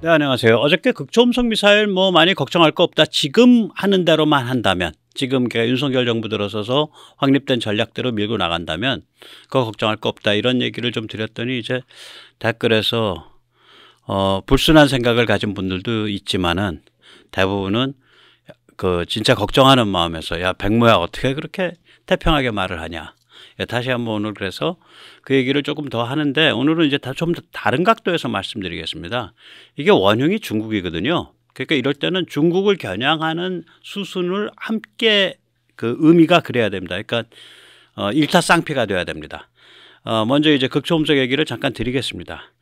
네, 안녕하세요. 어저께 극초음속 미사일 뭐 많이 걱정할 거 없다. 지금 하는 대로만 한다면 지금 윤석열 정부 들어서서 확립된 전략대로 밀고 나간다면 그거 걱정할 거 없다 이런 얘기를 좀 드렸더니 이제 댓글에서 어, 불순한 생각을 가진 분들도 있지만은 대부분은 그 진짜 걱정하는 마음에서 야 백모야 어떻게 그렇게 태평하게 말을 하냐 예, 다시 한번 오늘 그래서 그 얘기를 조금 더 하는데 오늘은 이제 좀 다른 각도에서 말씀드리겠습니다. 이게 원흉이 중국이거든요. 그러니까 이럴 때는 중국을 겨냥하는 수순을 함께 그 의미가 그래야 됩니다. 그러니까 어, 일타쌍피가 돼야 됩니다. 어, 먼저 이제 극초음속 얘기를 잠깐 드리겠습니다.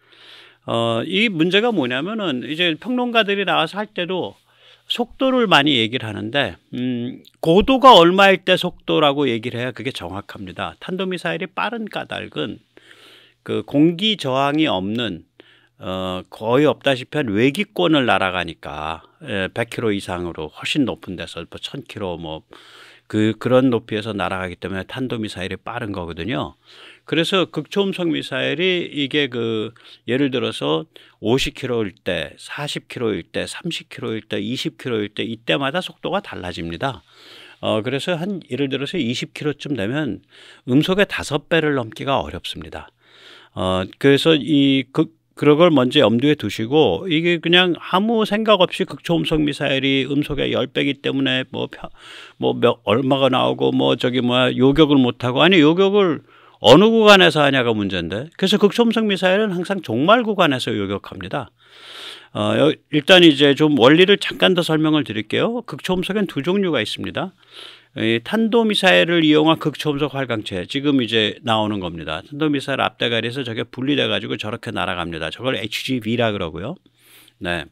어, 이 문제가 뭐냐면은 이제 평론가들이 나와서 할 때도 속도를 많이 얘기를 하는데 음, 고도가 얼마일 때 속도라고 얘기를 해야 그게 정확합니다. 탄도미사일이 빠른 까닭은 그 공기 저항이 없는 어, 거의 없다시피 한 외기권을 날아가니까 예, 100km 이상으로 훨씬 높은 데서 뭐 1000km 뭐 그 그런 높이에서 날아가기 때문에 탄도미사일이 빠른 거거든요. 그래서 극초음속 미사일이 이게 그 예를 들어서 50km일 때, 40km일 때, 30km일 때, 20km일 때 이때마다 속도가 달라집니다. 어, 그래서 한 예를 들어서 20km쯤 되면 음속의 다섯 배를 넘기가 어렵습니다. 어, 그래서 이그 그런 걸 먼저 염두에 두시고 이게 그냥 아무 생각 없이 극초음속 미사일이 음속의 열배기 때문에 뭐뭐 뭐, 뭐 얼마가 나오고 뭐 저기 뭐야 요격을 못 하고 아니 요격을 어느 구간에서 하냐가 문제인데 그래서 극초음속 미사일은 항상 종말 구간에서 요격합니다. 어, 일단 이제 좀 원리를 잠깐 더 설명을 드릴게요. 극초음속엔 두 종류가 있습니다. 이 탄도미사일을 이용한 극초음속 활강체 지금 이제 나오는 겁니다. 탄도미사일 앞대가리에서 저게 분리돼 가지고 저렇게 날아갑니다. 저걸 HGV라 그러고요. 네.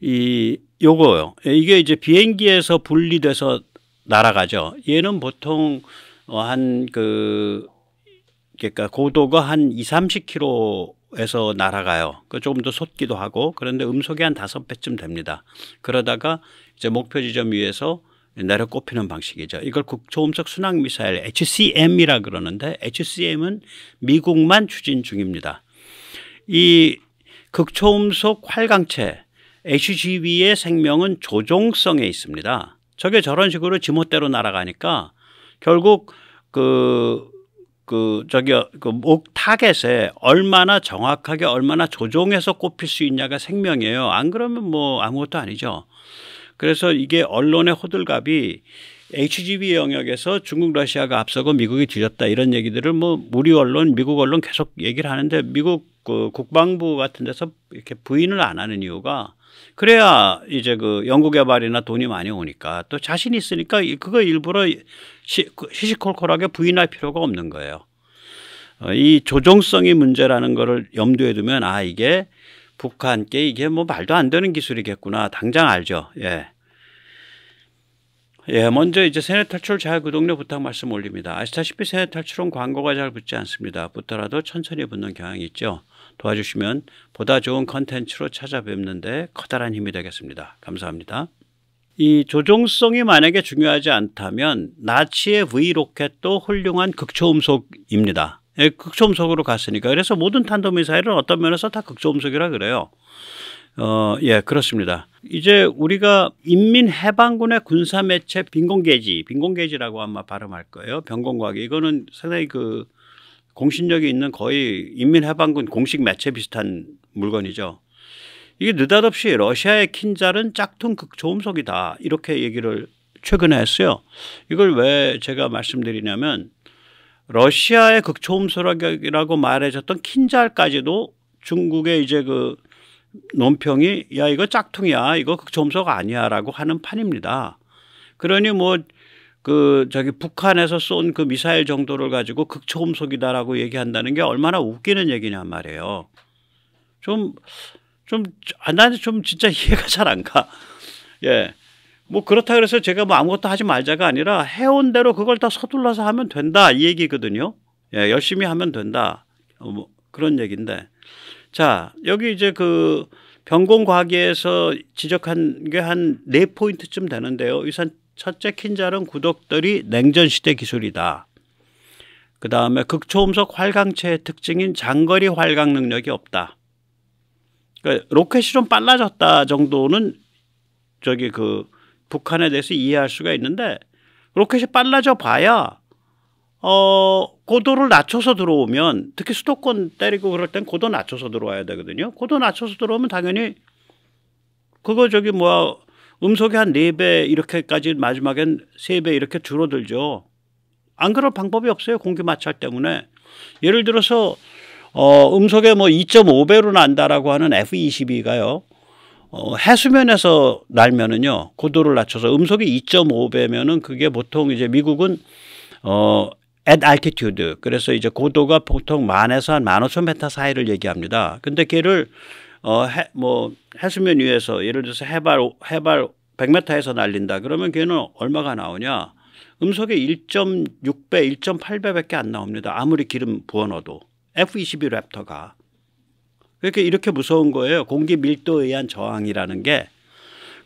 이 요거요. 이게 이제 비행기에서 분리돼서 날아가죠. 얘는 보통 어, 한그 그러니까 고도가 한 2, 30km에서 날아가요. 그 조금 더 솟기도 하고 그런데 음속이 한 다섯 배쯤 됩니다. 그러다가 이제 목표 지점 위에서 내려 꼽히는 방식이죠. 이걸 극초음속 순항 미사일 HCM이라 그러는데 HCM은 미국만 추진 중입니다. 이 극초음속 활강체 HGV의 생명은 조종성에 있습니다. 저게 저런 식으로 지멋대로 날아가니까 결국 그, 그, 저기, 그, 목 타겟에 얼마나 정확하게 얼마나 조종해서 꼽힐 수 있냐가 생명이에요. 안 그러면 뭐 아무것도 아니죠. 그래서 이게 언론의 호들갑이 HGV 영역에서 중국 러시아가 앞서고 미국이 뒤졌다 이런 얘기들을 뭐 우리 언론 미국 언론 계속 얘기를 하는데 미국 그 국방부 같은 데서 이렇게 부인을 안 하는 이유가 그래야 이제 그 연구개발이나 돈이 많이 오니까 또 자신 있으니까 그거 일부러 시, 그 시시콜콜하게 부인할 필요가 없는 거예요. 어, 이 조정성이 문제라는 거를 염두에 두면 아 이게 북한께 이게 뭐 말도 안 되는 기술이겠구나 당장 알죠. 예. 예, 먼저 이제 세뇌 탈출 잘 구독료 그 부탁 말씀 올립니다. 아시다시피 세뇌 탈출은 광고가 잘 붙지 않습니다. 붙더라도 천천히 붙는 경향이 있죠. 도와주시면 보다 좋은 컨텐츠로 찾아뵙는데 커다란 힘이 되겠습니다. 감사합니다. 이 조종성이 만약에 중요하지 않다면 나치의 V로켓도 훌륭한 극초음속입니다. 예, 극초음속으로 갔으니까. 그래서 모든 탄도미사일은 어떤 면에서 다 극초음속이라 그래요. 어, 예, 그렇습니다. 이제 우리가 인민해방군의 군사매체 빈곤계지, 빈곤계지라고 아마 발음할 거예요. 병공과학. 이거는 상당히 그 공신력이 있는 거의 인민해방군 공식 매체 비슷한 물건이죠. 이게 느닷없이 러시아의 킨잘은 짝퉁 극초음속이다 이렇게 얘기를 최근에 했어요. 이걸 왜 제가 말씀드리냐면 러시아의 극초음소라고 말해줬던 킨잘까지도 중국의 이제 그 논평이 야 이거 짝퉁이야 이거 그 점소가 아니야라고 하는 판입니다. 그러니 뭐 그 저기 북한에서 쏜 그 미사일 정도를 가지고 극초음속이다라고 얘기한다는 게 얼마나 웃기는 얘기냐 말이에요. 좀좀 나는 아, 좀 진짜 이해가 잘 안 가. 예. 뭐 그렇다 그래서 제가 뭐 아무것도 하지 말자가 아니라 해온 대로 그걸 다 서둘러서 하면 된다 이 얘기거든요. 예, 열심히 하면 된다. 어, 뭐 그런 얘기인데 자, 여기 이제 그병공과학에서 지적한 게 한 네 포인트쯤 되는데요. 이산 첫째 킨자른 구독들이 냉전 시대 기술이다. 그 다음에 극초음속 활강체의 특징인 장거리 활강 능력이 없다. 그러니까 로켓이 좀 빨라졌다 정도는 저기 그 북한에 대해서 이해할 수가 있는데 로켓이 빨라져 봐야 어 고도를 낮춰서 들어오면 특히 수도권 때리고 그럴 땐 고도 낮춰서 들어와야 되거든요. 고도 낮춰서 들어오면 당연히 그거 저기 뭐야 음속이 한네 배 이렇게까지 마지막엔 세 배 이렇게 줄어들죠. 안 그럴 방법이 없어요. 공기 마찰 때문에. 예를 들어서 어 음속에 뭐 2.5배로 난다라고 하는 F22가요. 어 해수면에서 날면은요. 고도를 낮춰서 음속이 2.5배면은 그게 보통 이제 미국은 어 at altitude. 그래서 이제 고도가 보통 만에서 한 만오천 0타 사이를 얘기합니다. 근데 걔를 어, 해, 뭐 해수면 위에서 예를 들어서 해발 해발 백메타에서 날린다. 그러면 걔는 얼마가 나오냐? 음속의 1.6배, 1.8배밖에 안 나옵니다. 아무리 기름 부어 넣어도 F-22 랩터가 이렇게 그러니까 이렇게 무서운 거예요. 공기 밀도에 의한 저항이라는 게.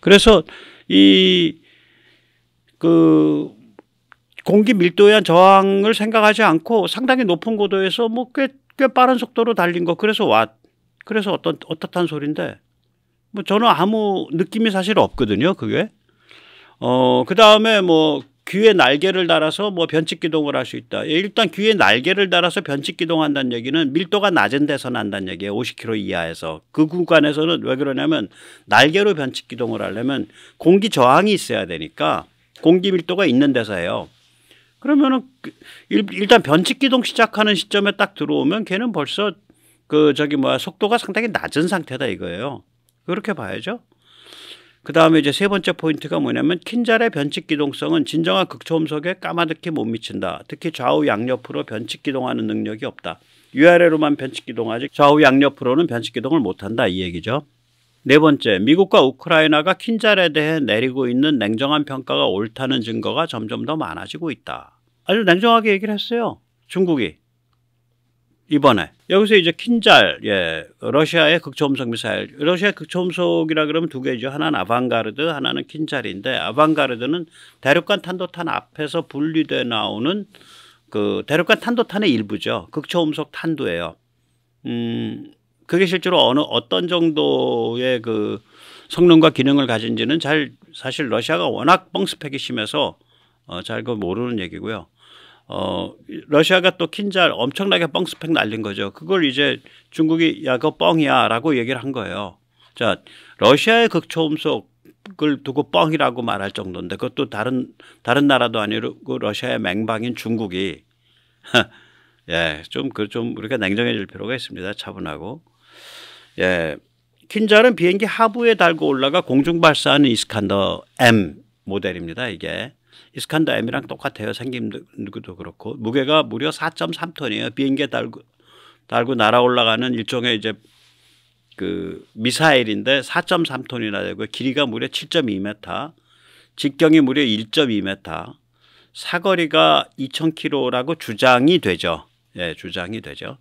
그래서 이그 공기 밀도에 한 저항을 생각하지 않고 상당히 높은 고도에서 뭐 꽤 꽤 빠른 속도로 달린 거 그래서 왓 그래서 어떤 어떻단 소린데 뭐 저는 아무 느낌이 사실 없거든요 그게 어 그다음에 뭐 귀에 날개를 달아서 뭐 변칙 기동을 할 수 있다. 예, 일단 귀에 날개를 달아서 변칙 기동한다는 얘기는 밀도가 낮은 데서 난다는 얘기예요. 50km 이하에서. 그 구간에서는 왜 그러냐면 날개로 변칙 기동을 하려면 공기 저항이 있어야 되니까 공기 밀도가 있는 데서 해요. 그러면은 그 일단 변칙 기동 시작하는 시점에 딱 들어오면 걔는 벌써 그 저기 뭐야 속도가 상당히 낮은 상태다 이거예요. 그렇게 봐야죠. 그 다음에 이제 세 번째 포인트가 뭐냐면 킨잘의 변칙 기동성은 진정한 극초음속에 까마득히 못 미친다. 특히 좌우 양옆으로 변칙 기동하는 능력이 없다. 위아래로만 변칙 기동하지 좌우 양옆으로는 변칙 기동을 못한다 이 얘기죠. 네 번째, 미국과 우크라이나가 킨잘에 대해 내리고 있는 냉정한 평가가 옳다는 증거가 점점 더 많아지고 있다. 아주 냉정하게 얘기를 했어요. 중국이. 이번에 여기서 이제 킨잘 예 러시아의 극초음속 미사일 러시아 극초음속이라 그러면 두 개죠 하나는 아방가르드 하나는 킨잘인데 아방가르드는 대륙간 탄도탄 앞에서 분리돼 나오는 그 대륙간 탄도탄의 일부죠 극초음속 탄도예요 음 그게 실제로 어느 어떤 정도의 그 성능과 기능을 가진지는 잘 사실 러시아가 워낙 뻥스펙이 심해서 어, 잘그 모르는 얘기고요. 어, 러시아가 또 킨잘 엄청나게 뻥스펙 날린 거죠. 그걸 이제 중국이 야, 그거 뻥이야 라고 얘기를 한 거예요. 자, 러시아의 극초음속을 두고 뻥이라고 말할 정도인데 그것도 다른, 다른 나라도 아니고 그 러시아의 맹방인 중국이 예, 좀, 그, 좀, 우리가 냉정해질 필요가 있습니다. 차분하고. 예. 킨자는 비행기 하부에 달고 올라가 공중 발사하는 이스칸더 M 모델입니다. 이게 이스칸더 M이랑 똑같아요. 생김도 그렇고 무게가 무려 4.3톤이에요. 비행기에 달고 달고 날아 올라가는 일종의 이제 그 미사일인데 4.3톤이나 되고 길이가 무려 7.2m, 직경이 무려 1.2m, 사거리가 2,000km라고 주장이 되죠. 예, 주장이 되죠.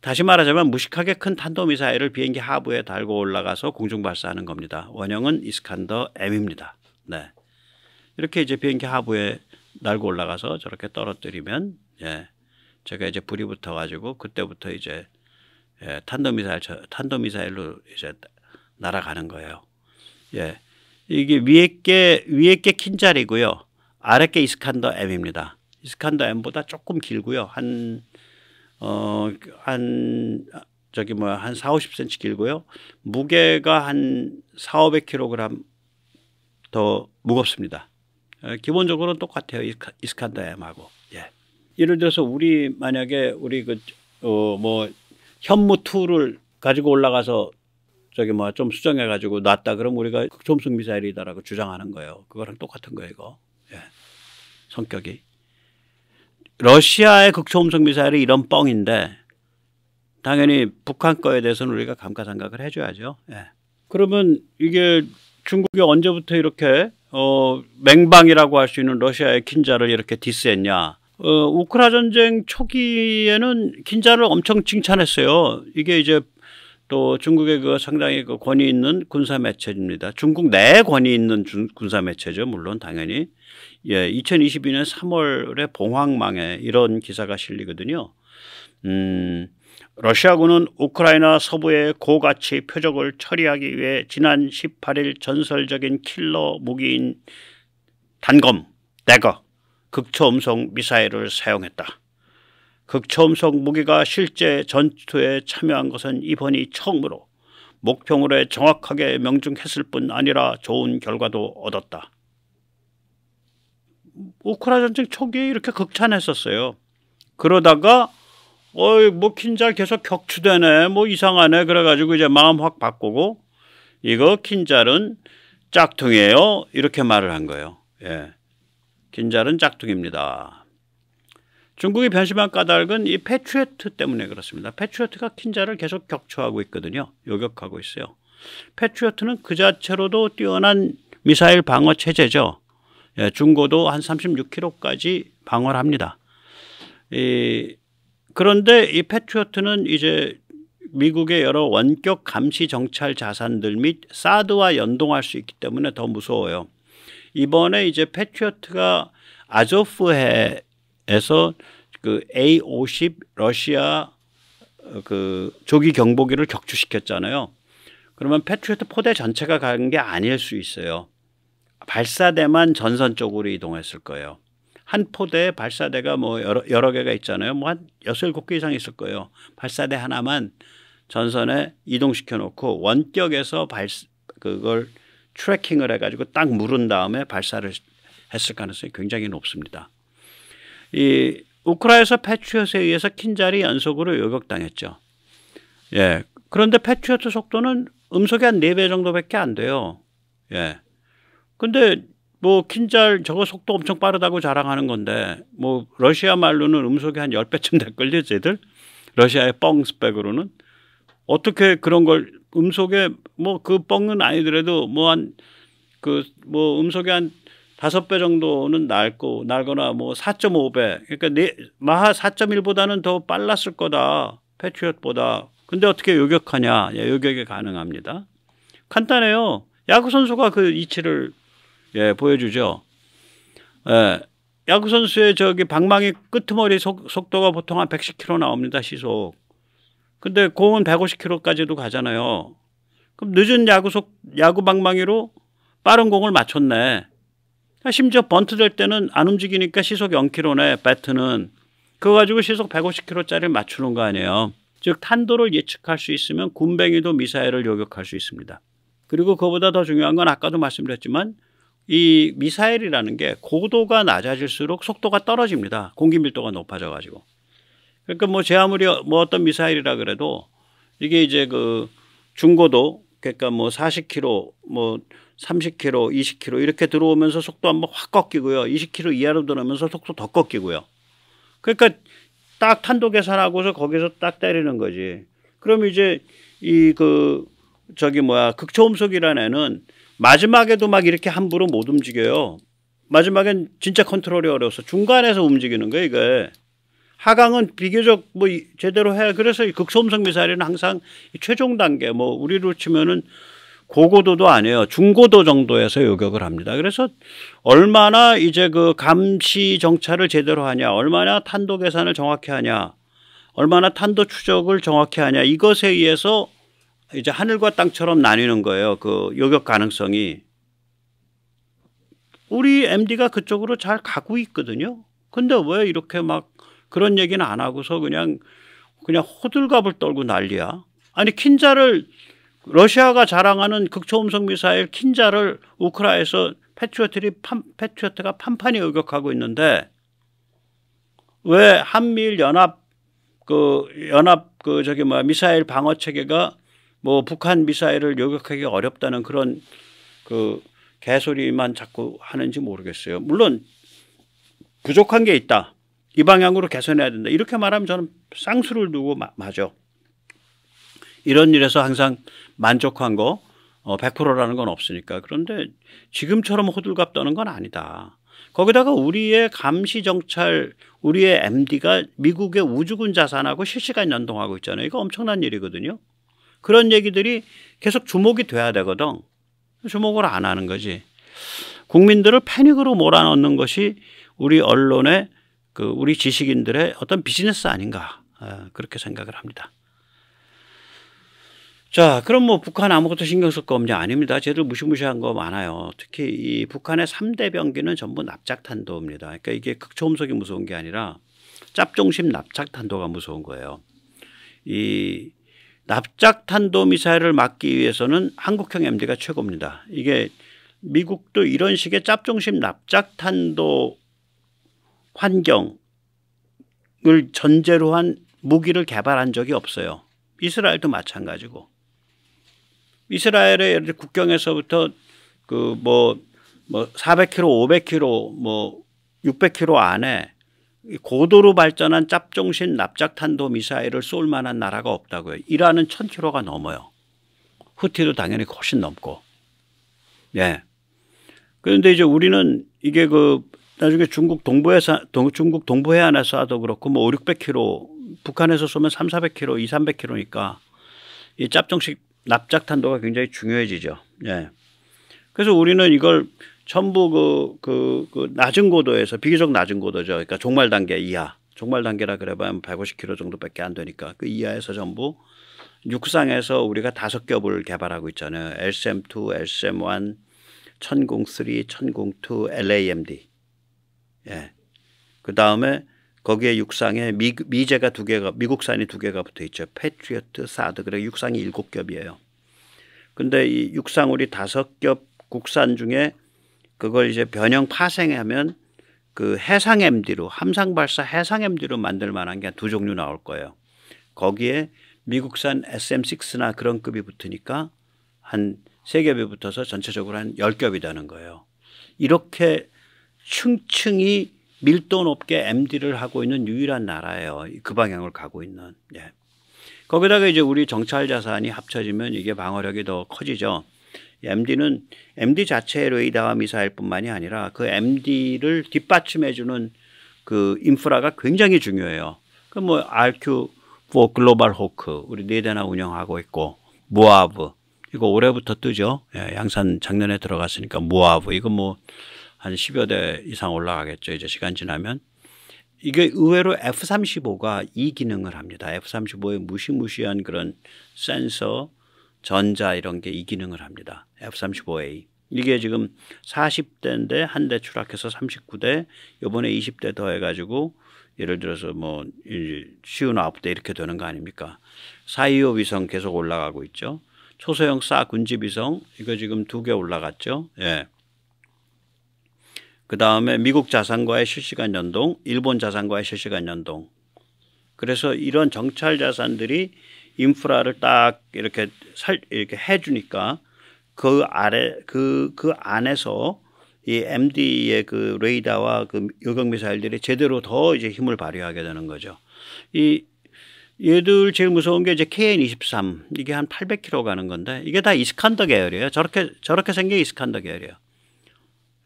다시 말하자면 무식하게 큰 탄도미사일을 비행기 하부에 달고 올라가서 공중 발사하는 겁니다. 원형은 이스칸더 M입니다. 네. 이렇게 이제 비행기 하부에 날고 올라가서 저렇게 떨어뜨리면 예. 제가 이제 불이 붙어 가지고 그때부터 이제 예, 탄도미사일 탄도미사일로 이제 날아가는 거예요. 예. 이게 위에 게 위에 게킨자리고요 아래 게 이스칸더 M입니다. 이스칸더 M보다 조금 길고요. 한 어한 저기 뭐한 야사 50cm 길고요. 무게가 한 4, 오0킬로그더 무겁습니다. 예, 기본적으로 똑같아요. 이스칸다엠하고. 예. 예를 들어서 우리 만약에 우리 그어뭐 현무 투를 가지고 올라가서 저기 뭐 좀 수정해 가지고 놨다 그럼 우리가 극초음속 그 미사일이다라고 주장하는 거예요. 그거랑 똑같은 거예요, 이거. 예. 성격이. 러시아의 극초음속 미사일이 이런 뻥인데 당연히 북한 거에 대해서는 우리가 감가상각을 해줘야죠. 예. 그러면 이게 중국이 언제부터 이렇게 어, 맹방이라고 할 수 있는 러시아의 킨자를 이렇게 디스했냐. 어, 우크라 전쟁 초기에는 킨자를 엄청 칭찬했어요. 이게 이제 또 중국의 그 상당히 그 권위 있는 군사 매체입니다. 중국 내 권위 있는 중, 군사 매체죠. 물론 당연히. 예, 2022년 3월에 봉황망에 이런 기사가 실리거든요. 음, 러시아군은 우크라이나 서부의 고가치 표적을 처리하기 위해 지난 18일 전설적인 킬러 무기인 단검, 대거, 극초음속 미사일을 사용했다. 극초음속 무기가 실제 전투에 참여한 것은 이번이 처음으로 목표물에 정확하게 명중했을 뿐 아니라 좋은 결과도 얻었다. 우크라 전쟁 초기에 이렇게 극찬했었어요. 그러다가 어이 뭐 킨잘 계속 격추되네 뭐 이상하네 그래가지고 이제 마음 확 바꾸고 이거 킨잘은 짝퉁이에요 이렇게 말을 한 거예요. 예, 킨잘은 짝퉁입니다. 중국의 변심한 까닭은 이 패추어트 때문에 그렇습니다. 패추어트가 킨자를 계속 격추하고 있거든요. 요격하고 있어요. 패추어트는 그 자체로도 뛰어난 미사일 방어 체제죠. 예, 중고도 한 36km까지 방어를 합니다. 이, 그런데 이 패추어트는 이제 미국의 여러 원격 감시 정찰 자산들 및 사드와 연동할 수 있기 때문에 더 무서워요. 이번에 이제 패추어트가 아조프해 에서 그 A50 러시아 어, 그 조기 경보기를 격추시켰잖아요. 그러면 패트리어트 포대 전체가 간 게 아닐 수 있어요. 발사대만 전선 쪽으로 이동했을 거예요. 한 포대에 발사대가 뭐 여러, 여러 개가 있잖아요. 뭐 한 여섯 일곱 개 이상 있을 거예요. 발사대 하나만 전선에 이동시켜 놓고 원격에서 발 그걸 트래킹을 해가지고 딱 물은 다음에 발사를 했을 가능성이 굉장히 높습니다. 이 우크라에서 이 패치엇에 의해서 킨자리 연속으로 요격당했죠. 예. 그런데 패치어트 속도는 음속이 한네 배 정도밖에 안 돼요. 예. 근데 뭐 킨잘 저거 속도 엄청 빠르다고 자랑하는 건데 뭐 러시아 말로는 음속이 한 열배쯤 될걸요, 쟤들? 러시아의 뻥스펙으로는 어떻게 그런 걸 음속에 뭐 그 뻥은 아니더라도 뭐 한 그뭐 그 뭐 음속에 한 다섯 배 정도는 낡고 낡거나 뭐 4.5배 그러니까 네, 마하 4.1보다는 더 빨랐을 거다 패트리엇보다 근데 어떻게 요격하냐 예, 요격이 가능합니다 간단해요 야구 선수가 그 이치를 예, 보여주죠 예, 야구 선수의 저기 방망이 끄트머리 속, 속도가 보통 한 110km 나옵니다 시속 근데 공은 150km까지도 가잖아요 그럼 늦은 야구 속 야구 방망이로 빠른 공을 맞췄네 아, 심지어 번트 될 때는 안 움직이니까 시속 0km네 배트는 그거 가지고 시속 150km짜리를 맞추는 거 아니에요. 즉 탄도를 예측할 수 있으면 군뱅이도 미사일을 요격할 수 있습니다. 그리고 그보다 더 중요한 건 아까도 말씀드렸지만 이 미사일이라는 게 고도가 낮아질수록 속도가 떨어집니다. 공기 밀도가 높아져 가지고. 그러니까 뭐 제 아무리 뭐 어떤 미사일이라 그래도 이게 이제 그 중고도 그러니까 뭐 40km 뭐 30km, 20km 이렇게 들어오면서 속도 한번 확 꺾이고요. 20km 이하로 들어오면서 속도 더 꺾이고요. 그러니까 딱 탄도 계산하고서 거기서 딱 때리는 거지. 그럼 이제 이 그 저기 뭐야 극초음속이라는 애는 마지막에도 막 이렇게 함부로 못 움직여요. 마지막엔 진짜 컨트롤이 어려워서 중간에서 움직이는 거예요 이게. 하강은 비교적 뭐 제대로 해. 그래서 극초음속 미사일은 항상 최종 단계 뭐 우리로 치면은 고고도도 아니에요. 중고도 정도에서 요격을 합니다. 그래서 얼마나 이제 그 감시 정찰을 제대로 하냐, 얼마나 탄도 계산을 정확히 하냐, 얼마나 탄도 추적을 정확히 하냐 이것에 의해서 이제 하늘과 땅처럼 나뉘는 거예요. 그 요격 가능성이. 우리 MD가 그쪽으로 잘 가고 있거든요. 근데 왜 이렇게 막 그런 얘기는 안 하고서 그냥 그냥 호들갑을 떨고 난리야. 아니 킨자를 러시아가 자랑하는 극초음속 미사일 킨자를 우크라에서 패트리어트리 패트리어트가 판판히 의격하고 있는데 왜 한미일 연합 그 연합 그 저기 뭐 미사일 방어 체계가 뭐 북한 미사일을 요격하기 어렵다는 그런 그 개소리만 자꾸 하는지 모르겠어요. 물론 부족한 게 있다. 이 방향으로 개선해야 된다. 이렇게 말하면 저는 쌍수를 두고 마, 맞아. 이런 일에서 항상 만족한 거 어, 100%라는 건 없으니까. 그런데 지금처럼 호들갑 떠는 건 아니다. 거기다가 우리의 감시 정찰, 우리의 MD가 미국의 우주군 자산하고 실시간 연동하고 있잖아요. 이거 엄청난 일이거든요. 그런 얘기들이 계속 주목이 돼야 되거든. 주목을 안 하는 거지. 국민들을 패닉으로 몰아넣는 것이 우리 언론의 그 우리 지식인들의 어떤 비즈니스 아닌가 아, 그렇게 생각을 합니다. 자, 그럼 뭐 북한 아무것도 신경 쓸 거 없냐? 아닙니다. 쟤들 무시무시한 거 많아요. 특히 이 북한의 3대 병기는 전부 납작탄도입니다. 그러니까 이게 극초음속이 무서운 게 아니라 짭종심 납작탄도가 무서운 거예요. 이 납작탄도 미사일을 막기 위해서는 한국형 MD가 최고입니다. 이게 미국도 이런 식의 짭종심 납작탄도 환경을 전제로 한 무기를 개발한 적이 없어요. 이스라엘도 마찬가지고. 이스라엘의 예를 들어 국경에서부터 그 뭐 뭐 400km, 500km, 뭐 600km 뭐 뭐 안에 고도로 발전한 짭종신 납작탄도 미사일을 쏠 만한 나라가 없다고요. 이란은 1000km가 넘어요. 후티도 당연히 훨씬 넘고. 예. 그런데 이제 우리는 이게 그 나중에 중국 동부에서 동, 중국 동부 해안에 쏴도 그렇고 뭐 5, 600km 북한에서 쏘면 3, 400km, 2, 300km니까 이 짭종식 납작 탄도가 굉장히 중요해지죠. 예. 그래서 우리는 이걸 전부 그, 그, 그 낮은 고도에서 비교적 낮은 고도죠. 그러니까 종말 단계 이하. 종말 단계라 그래봐야 150km 정도밖에 안 되니까 그 이하에서 전부 육상에서 우리가 다섯 겹을 개발하고 있잖아요. s m 2 s m 1 1003, 1002, LAMD. 예. 그 다음에 거기에 육상에 미, 제가두 개가 미국산이 두 개가 붙어 있죠. 패트리어트, 사드. 그래 육상이 일곱 겹이에요. 근데 이 육상우리 다섯 겹 국산 중에 그걸 이제 변형 파생하면 그 해상 MD로 함상 발사 해상 MD로 만들 만한 게 두 종류 나올 거예요. 거기에 미국산 SM6나 그런 급이 붙으니까 한 세겹이 붙어서 전체적으로 한 열겹이 되는 거예요. 이렇게 층층이 밀도 높게 MD를 하고 있는 유일한 나라예요. 그 방향을 가고 있는. 예. 거기다가 이제 우리 정찰 자산이 합쳐지면 이게 방어력이 더 커지죠. MD는 MD 자체 레이더와 미사일뿐만이 아니라 그 MD를 뒷받침해주는 그 인프라가 굉장히 중요해요. 그 뭐 RQ 4 뭐 글로벌 호크 우리 네 대나 운영하고 있고 무아브 이거 올해부터 뜨죠. 예, 양산 작년에 들어갔으니까 무아브 이거 뭐한 10여 대 이상 올라가겠죠. 이제 시간 지나면. 이게 의외로 F-35가 이 기능을 합니다. F-35의 무시무시한 그런 센서, 전자 이런 게 이 기능을 합니다. F-35A. 이게 지금 40대인데 한 대 추락해서 39대, 요번에 20대 더해가지고 예를 들어서 뭐 쉬운 아홉 대 이렇게 되는 거 아닙니까? 사이오 위성 계속 올라가고 있죠. 초소형 싸군집 위성 이거 지금 두 개 올라갔죠. 예. 그 다음에 미국 자산과의 실시간 연동, 일본 자산과의 실시간 연동. 그래서 이런 정찰 자산들이 인프라를 딱 이렇게 살 이렇게 해주니까 그 아래 그그 그 안에서 이 MD의 그 레이더와 그 요격 미사일들이 제대로 더 이제 힘을 발휘하게 되는 거죠. 이 얘들 제일 무서운 게 이제 KN23 이게 한 800km 가는 건데 이게 다 이스칸더 계열이에요. 저렇게 저렇게 생긴 이스칸더 계열이에요.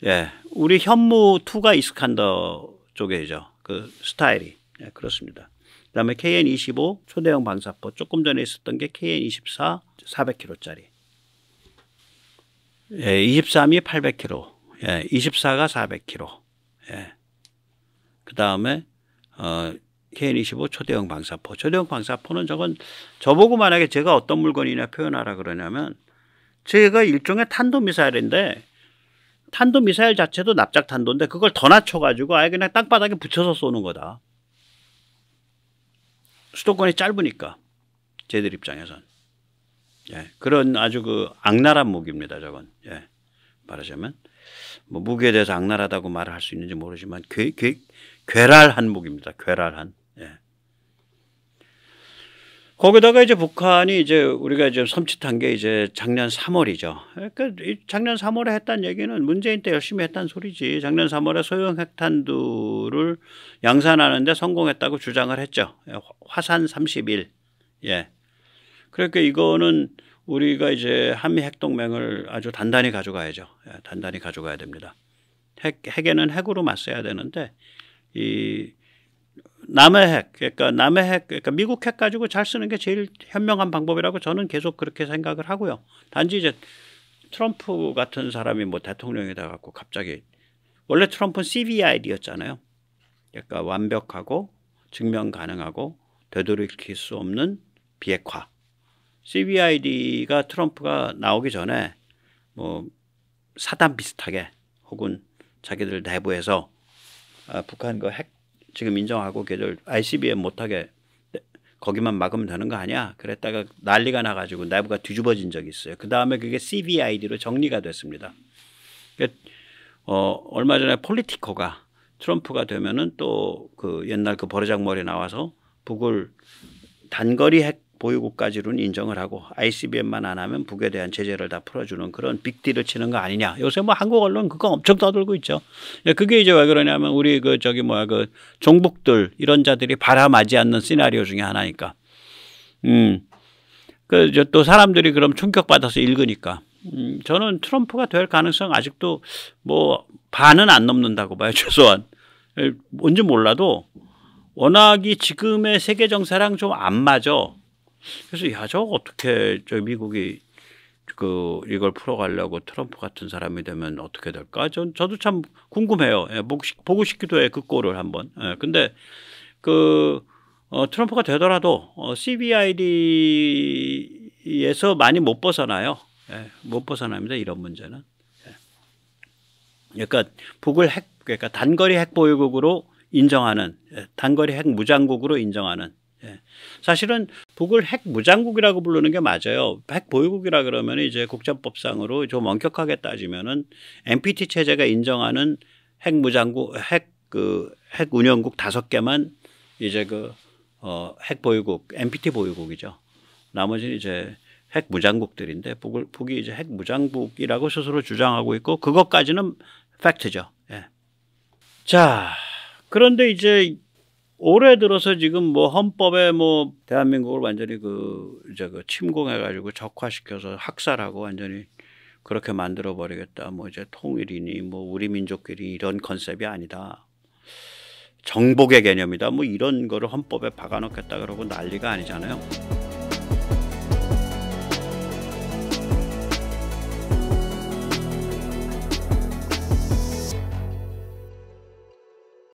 예, 우리 현무 투가 이스칸더 쪽이죠. 그 스타일이 예, 그렇습니다. 그다음에 KN25 초대형 방사포 조금 전에 있었던 게 KN24 400kg짜리. 예, 23이 800kg. 예, 24가 400kg. 예. 그다음에 어 KN25 초대형 방사포. 초대형 방사포는 저건 저보고 만약에 제가 어떤 물건이나 표현하라 그러냐면 제가 일종의 탄도 미사일인데 탄도 미사일 자체도 납작 탄도인데 그걸 더 낮춰가지고 아예 그냥 땅바닥에 붙여서 쏘는 거다. 수도권이 짧으니까 제들 입장에선 예, 그런 아주 그 악랄한 무기입니다. 저건 예, 말하자면 뭐 무기에 대해서 악랄하다고 말을 할 수 있는지 모르지만 괴, 괴, 괴랄한 무기입니다. 괴랄한 거기다가 이제 북한이 이제 우리가 이제 섬찟한 게 이제 작년 3월이죠. 그러니까 작년 3월에 했단 얘기는 문재인 때 열심히 했단 소리지. 작년 3월에 소형 핵탄두를 양산하는데 성공했다고 주장을 했죠. 예, 화산 30일. 예. 그러니까 이거는 우리가 이제 한미 핵동맹을 아주 단단히 가져가야죠. 예, 단단히 가져가야 됩니다. 핵, 핵에는 핵으로 맞서야 되는데 이 남의 핵, 그러니까 남의 핵, 그러니까 미국 핵 가지고 잘 쓰는 게 제일 현명한 방법이라고 저는 계속 그렇게 생각을 하고요. 단지 이제 트럼프 같은 사람이 뭐 대통령이 돼갖고 갑자기 원래 트럼프는 CVID였잖아요. 그러니까 완벽하고 증명 가능하고 되돌이킬 수 없는 비핵화. CVID가 트럼프가 나오기 전에 뭐 사단 비슷하게 혹은 자기들 내부에서 아, 북한그핵 지금 인정하고 걔들 ICBM 못하게 거기만 막으면 되는 거 아니야? 그랬다가 난리가 나가지고 내부가 뒤집어진 적이 있어요. 그 다음에 그게 CVID로 정리가 됐습니다. 그러니까, 어, 얼마 전에 폴리티코가 트럼프가 되면은 또 그 옛날 그 버르장머리 나와서 북을 단거리 핵 보유국까지는 인정을 하고 ICBM만 안 하면 북에 대한 제재를 다 풀어주는 그런 빅딜을 치는 거 아니냐. 요새 뭐 한국 언론 그거 엄청 떠들고 있죠. 예, 그게 이제 왜 그러냐면 우리 그 저기 뭐야 그 종북들 이런 자들이 바라마지 않는 시나리오 중에 하나니까. 음. 그또 사람들이 그럼 충격받아서 읽으니까. 음, 저는 트럼프가 될 가능성 아직도 뭐 반은 안 넘는다고 봐요. 최소한. 예, 뭔지 몰라도 워낙이 지금의 세계 정세랑 좀 안 맞아. 그래서 야 저거 어떻게 저 미국이 그 이걸 풀어가려고 트럼프 같은 사람이 되면 어떻게 될까? 전 저도 참 궁금해요. 예, 보고, 싶, 기도해그 꼴을 한번. 예, 근데 그 어, 트럼프가 되더라도 어, CBID에서 많이 못 벗어나요. 예, 못 벗어납니다. 이런 문제는. 예. 그러니까 북을 핵 그러니까 단거리 핵 보유국으로 인정하는 예, 단거리 핵 무장국으로 인정하는 예. 사실은 북을 핵 무장국이라고 부르는 게 맞아요. 핵 보유국이라 그러면 이제 국제법상으로 좀 엄격하게 따지면은 NPT 체제가 인정하는 핵 무장국, 핵 그핵 그, 운영국 다섯 개만 이제 그 어, 핵 보유국, NPT 보유국이죠. 나머지는 이제 핵 무장국들인데 북을 북이 이제 핵 무장국이라고 스스로 주장하고 있고 그것까지는 팩트죠. 예. 자, 그런데 이제 올해 들어서 지금 뭐 헌법에 뭐 대한민국을 완전히 그 이제 그 침공해가지고 적화시켜서 학살하고 완전히 그렇게 만들어 버리겠다. 뭐 이제 통일이니 뭐 우리 민족끼리 이런 컨셉이 아니다. 정복의 개념이다. 뭐 이런 거를 헌법에 박아놓겠다 그러고 난리가 아니잖아요.